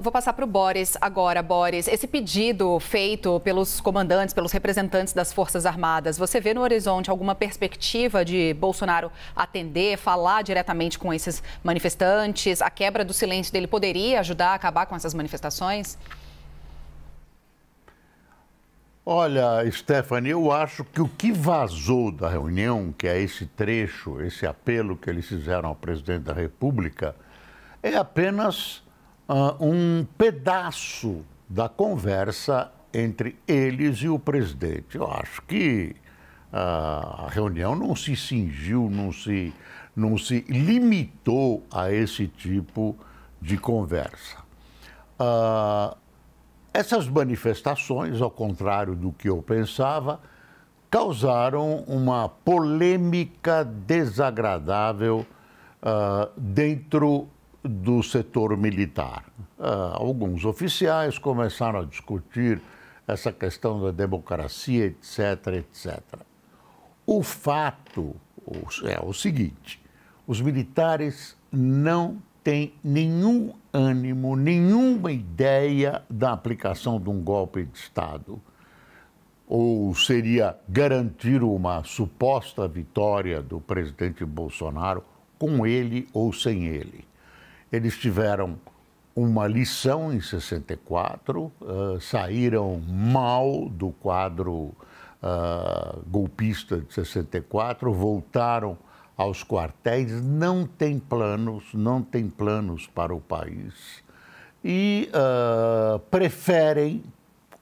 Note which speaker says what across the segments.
Speaker 1: Vou passar para o Boris agora, Boris. Esse pedido feito pelos comandantes, pelos representantes das Forças Armadas, você vê no horizonte alguma perspectiva de Bolsonaro atender, falar diretamente com esses manifestantes? A quebra do silêncio dele poderia ajudar a acabar com essas manifestações?
Speaker 2: Olha, Stephanie, eu acho que o que vazou da reunião, que é esse trecho, esse apelo que eles fizeram ao presidente da República, é apenas uh, um pedaço da conversa entre eles e o presidente. Eu acho que uh, a reunião não se cingiu, não se, não se limitou a esse tipo de conversa. Uh, essas manifestações, ao contrário do que eu pensava, causaram uma polêmica desagradável uh, dentro do setor militar. Ah, alguns oficiais começaram a discutir essa questão da democracia, etc, etc. O fato é o seguinte: os militares não têm nenhum ânimo, nenhuma ideia da aplicação de um golpe de Estado. Ou seria garantir uma suposta vitória do presidente Bolsonaro com ele ou sem ele. Eles tiveram uma lição em 64, uh, ah, saíram mal do quadro uh, golpista de 64, voltaram aos quartéis, não tem planos, não tem planos para o país e uh, preferem,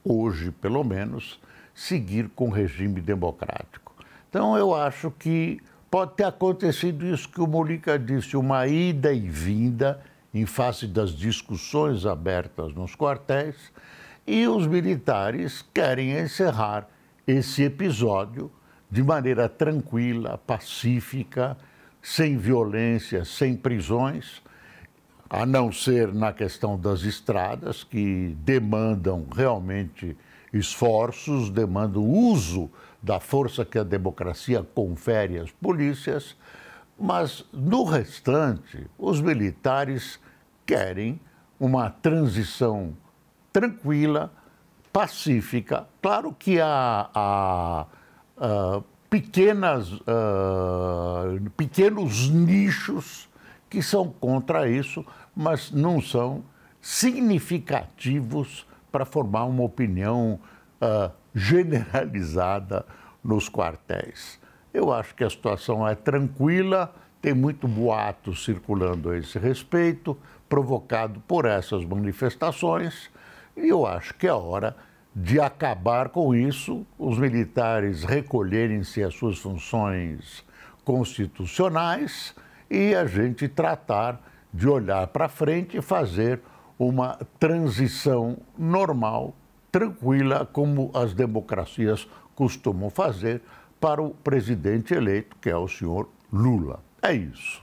Speaker 2: hoje pelo menos, seguir com o regime democrático. Então eu acho que Pode ter acontecido isso que o Molica disse, uma ida e vinda em face das discussões abertas nos quartéis, e os militares querem encerrar esse episódio de maneira tranquila, pacífica, sem violência, sem prisões, a não ser na questão das estradas, que demandam realmente esforços, demanda o uso da força que a democracia confere às polícias, mas no restante, os militares querem uma transição tranquila, pacífica. Claro que há, há, há pequenas, uh, pequenos nichos que são contra isso, mas não são significativos para formar uma opinião uh, generalizada nos quartéis. Eu acho que a situação é tranquila, tem muito boato circulando a esse respeito, provocado por essas manifestações, e eu acho que é hora de acabar com isso, os militares recolherem-se às suas funções constitucionais e a gente tratar de olhar para frente e fazer uma transição normal, tranquila, como as democracias costumam fazer, para o presidente eleito, que é o senhor Lula. É isso.